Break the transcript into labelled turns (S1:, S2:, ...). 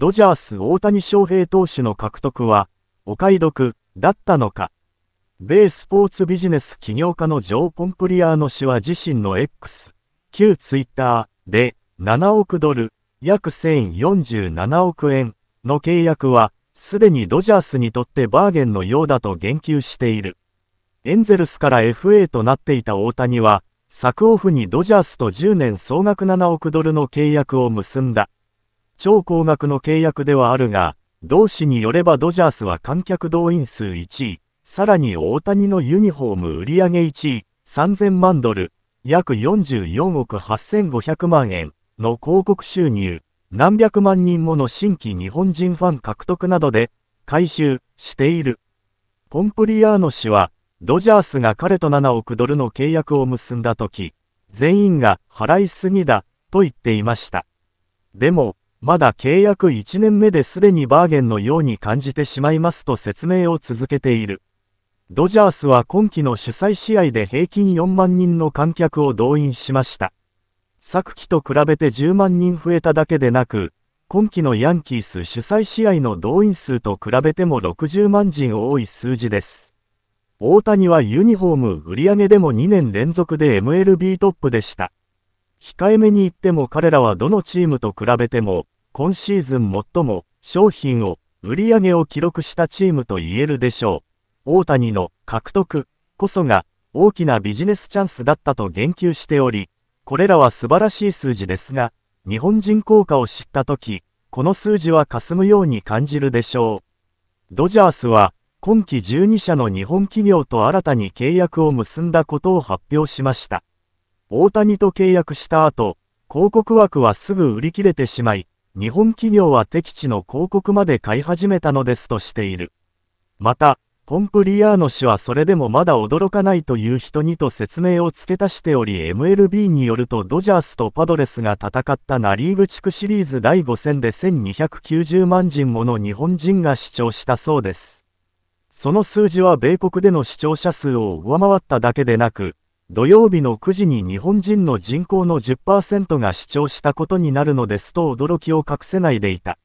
S1: ドジャース大谷翔平投手の獲得は、お買い得だったのか。米スポーツビジネス起業家のジョー・ポンプリアーノ氏は自身の X、旧ツイッターで7億ドル、約1047億円の契約は、すでにドジャースにとってバーゲンのようだと言及している。エンゼルスから FA となっていた大谷は、昨オフにドジャースと10年総額7億ドルの契約を結んだ。超高額の契約ではあるが、同氏によればドジャースは観客動員数1位、さらに大谷のユニフォーム売上1位、3000万ドル、約44億8500万円の広告収入、何百万人もの新規日本人ファン獲得などで回収している。ポンプリアーノ氏は、ドジャースが彼と7億ドルの契約を結んだ時、全員が払いすぎだと言っていました。でも、まだ契約1年目ですでにバーゲンのように感じてしまいますと説明を続けている。ドジャースは今季の主催試合で平均4万人の観客を動員しました。昨季と比べて10万人増えただけでなく、今季のヤンキース主催試合の動員数と比べても60万人多い数字です。大谷はユニフォーム売り上げでも2年連続で MLB トップでした。控えめに言っても彼らはどのチームと比べても、今シーズン最も商品を、売り上げを記録したチームと言えるでしょう。大谷の獲得こそが大きなビジネスチャンスだったと言及しており、これらは素晴らしい数字ですが、日本人効果を知ったとき、この数字は霞むように感じるでしょう。ドジャースは、今季12社の日本企業と新たに契約を結んだことを発表しました。大谷と契約した後、広告枠はすぐ売り切れてしまい、日本企業は敵地の広告まで買い始めたのですとしている。また、ポンプリアーノ氏はそれでもまだ驚かないという人にと説明を付け足しており MLB によるとドジャースとパドレスが戦ったナリーグ地区シリーズ第5戦で1290万人もの日本人が視聴したそうです。その数字は米国での視聴者数を上回っただけでなく、土曜日の9時に日本人の人口の10%が視聴したことになるのですと驚きを隠せないでいた。